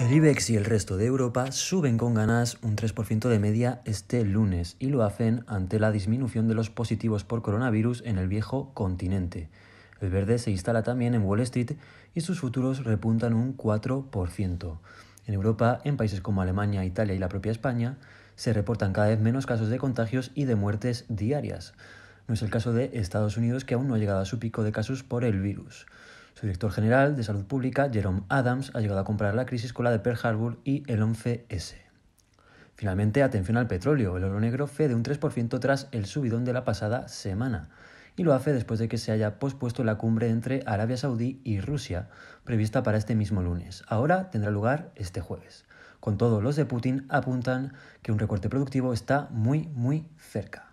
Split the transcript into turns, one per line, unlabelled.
El IBEX y el resto de Europa suben con ganas un 3% de media este lunes y lo hacen ante la disminución de los positivos por coronavirus en el viejo continente. El verde se instala también en Wall Street y sus futuros repuntan un 4%. En Europa, en países como Alemania, Italia y la propia España, se reportan cada vez menos casos de contagios y de muertes diarias. No es el caso de Estados Unidos, que aún no ha llegado a su pico de casos por el virus. Su director general de salud pública, Jerome Adams, ha llegado a comprar la crisis con la de Pearl Harbor y el 11S. Finalmente, atención al petróleo. El oro negro de un 3% tras el subidón de la pasada semana y lo hace después de que se haya pospuesto la cumbre entre Arabia Saudí y Rusia, prevista para este mismo lunes. Ahora tendrá lugar este jueves. Con todo, los de Putin apuntan que un recorte productivo está muy, muy cerca.